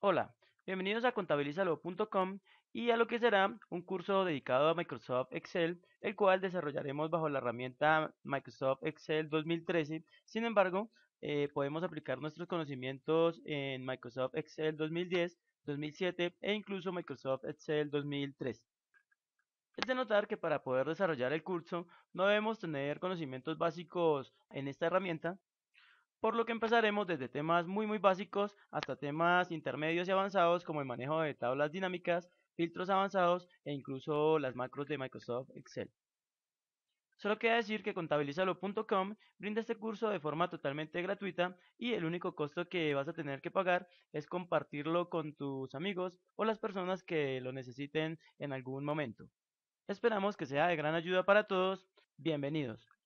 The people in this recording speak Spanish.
Hola, bienvenidos a contabilizalo.com y a lo que será un curso dedicado a Microsoft Excel, el cual desarrollaremos bajo la herramienta Microsoft Excel 2013. Sin embargo, eh, podemos aplicar nuestros conocimientos en Microsoft Excel 2010, 2007 e incluso Microsoft Excel 2013. Es de notar que para poder desarrollar el curso no debemos tener conocimientos básicos en esta herramienta, por lo que empezaremos desde temas muy muy básicos hasta temas intermedios y avanzados como el manejo de tablas dinámicas, filtros avanzados e incluso las macros de Microsoft Excel. Solo queda decir que contabilizalo.com brinda este curso de forma totalmente gratuita y el único costo que vas a tener que pagar es compartirlo con tus amigos o las personas que lo necesiten en algún momento. Esperamos que sea de gran ayuda para todos. Bienvenidos.